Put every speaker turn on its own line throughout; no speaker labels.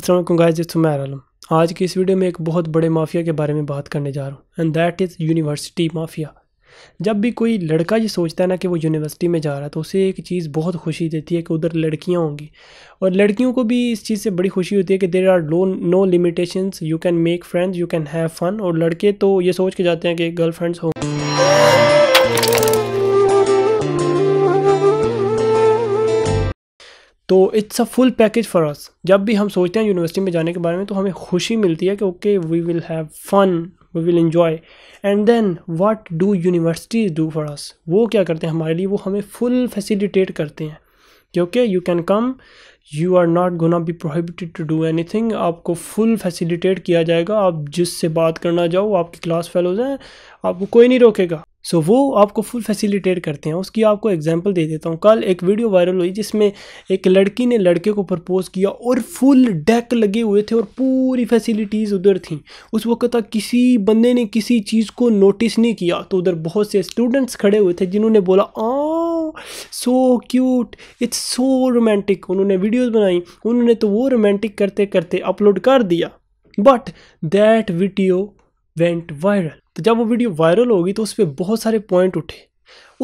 Aslam guys it's Mair Alam आज की इस वीडियो में एक बहुत बड़े माफिया के बारे में बात करने जा रहा हूँ and that is university mafia जब भी कोई लड़का ये सोचता है ना कि वो यूनिवर्सिटी में जा रहा है तो उसे एक चीज़ बहुत खुशी देती है कि उधर लड़कियाँ होंगी और लड़कियों को भी इस चीज़ से बड़ी खुशी होती है कि there are low no limitation you can make friends you can have fun और लड़के तो ये सोच के जाते हैं कि गर्ल फ्रेंड्स होंगे तो it's a full package for us जब भी हम सोचते हैं यूनिवर्सिटी में जाने के बारे में तो हमें खुशी मिलती है कि okay we will have fun we will enjoy and then what do universities do for us वो क्या करते हैं हमारे लिए वो हमें फुल फैसिलिटेट करते हैं क्योंकि you can come you are not gonna be prohibited to do any thing आपको फुल फैसिलिटेट किया जाएगा आप जिससे बात करना चाहो आपके क्लास फेलोज़ हैं आपको कोई नहीं रोकेगा सो so, वो आपको फुल फैसिलिटेट करते हैं उसकी आपको एग्जांपल दे देता हूँ कल एक वीडियो वायरल हुई जिसमें एक लड़की ने लड़के को प्रपोज किया और फुल डेक लगे हुए थे और पूरी फैसिलिटीज़ उधर थी उस वक्त तक किसी बंदे ने किसी चीज़ को नोटिस नहीं किया तो उधर बहुत से स्टूडेंट्स खड़े हुए थे जिन्होंने बोला ah so cute it's so romantic उन्होंने वीडियोज़ बनाई उन्होंने तो वो रोमांटिक करते करते अपलोड कर दिया but that video went viral तो जब वो वीडियो वायरल होगी तो उस पर बहुत सारे पॉइंट उठे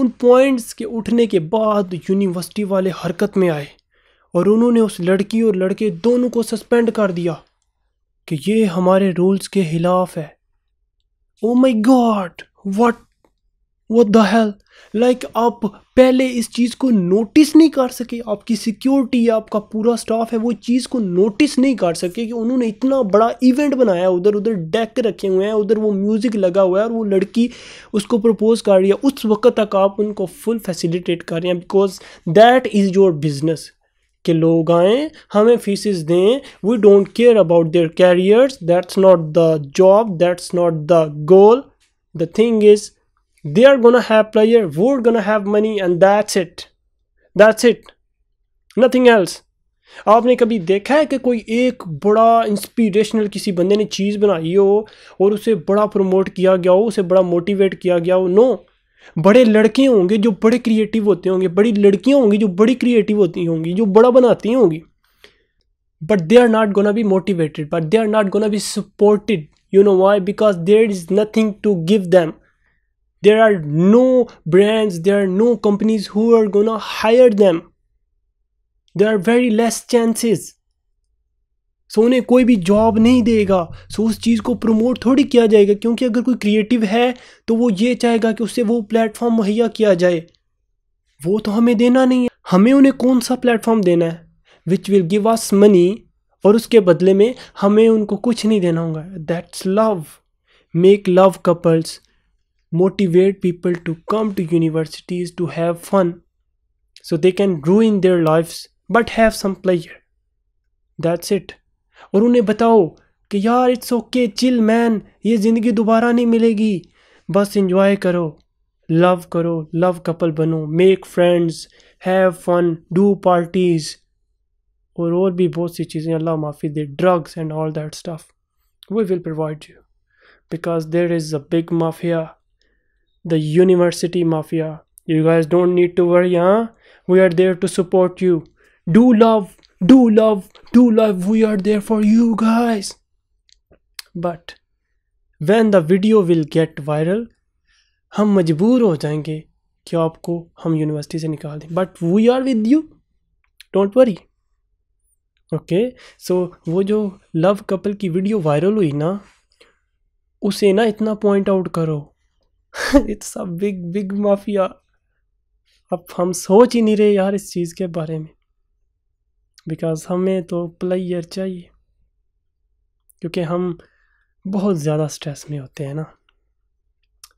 उन पॉइंट्स के उठने के बाद यूनिवर्सिटी वाले हरकत में आए और उन्होंने उस लड़की और लड़के दोनों को सस्पेंड कर दिया कि ये हमारे रूल्स के ख़िलाफ़ है ओ माई गॉड वट वो द हेल लाइक आप पहले इस चीज़ को नोटिस नहीं कर सके आपकी सिक्योरिटी आपका पूरा स्टाफ है वो चीज़ को नोटिस नहीं कर सके कि उन्होंने इतना बड़ा इवेंट बनाया उधर उधर डेक रखे हुए हैं उधर वो म्यूज़िक लगा हुआ है और वो लड़की उसको प्रपोज़ कर रही है उस वक्त तक आप उनको फुल फैसिलिटेट कर रहे हैं because that is your business के लोग आएँ हमें फीसिस दें we don't care about their careers that's not the job that's not the goal the thing is they are gonna have player we're gonna have money and that's it that's it nothing else आपने कभी देखा है कि कोई एक बड़ा inspirational किसी बंदे ने चीज़ बनाई हो और उसे बड़ा प्रमोट किया गया हो उसे बड़ा मोटिवेट किया गया हो नो बड़े लड़के होंगे जो बड़े क्रिएटिव होते होंगे बड़ी लड़कियां होंगी जो बड़ी क्रिएटिव होती होंगी जो बड़ा बनाती होंगी but they are not gonna be motivated but they are not gonna be supported you know why because there is nothing to give them there are no brands there are no companies who are gonna hire them there are very less chances so so, उन्हें कोई भी job नहीं देगा सो so, उस चीज़ को promote थोड़ी किया जाएगा क्योंकि अगर कोई क्रिएटिव है तो वो ये चाहेगा कि उससे वो प्लेटफॉर्म मुहैया किया जाए वो तो हमें देना नहीं है हमें उन्हें कौन सा प्लेटफॉर्म देना है which will give us money और उसके बदले में हमें उनको कुछ नहीं देना होगा that's love make love couples motivate people to come to universities to have fun so they can ruin their lives but have some pleasure that's it aur unhe batao ki yaar it's okay chill man ye zindagi dobara nahi milegi bas enjoy karo love karo love couple make friends have fun do parties aur aur bhi bahut si cheeze allah maafi de drugs and all that stuff we will provide you because there is a big mafia the university mafia. You guys don't need to worry, huh? We are there to support you. Do love, do love, do love. We are there for you guys. But when the video will get viral, hum majboor ho jayenge ki aapko hum university se nikal दें but we are with you don't worry okay so वो जो love couple की video viral हुई ना उसे ना इतना point out करो it's a big big mafia अब हम सोच ही नहीं रहे यार इस चीज़ के बारे में बिकॉज हमें तो प्लेयर चाहिए क्योंकि हम बहुत ज़्यादा स्ट्रेस में होते हैं ना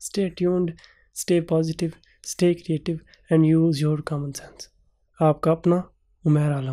stay tuned stay positive stay creative and use your common sense आपका अपना उमेर आलम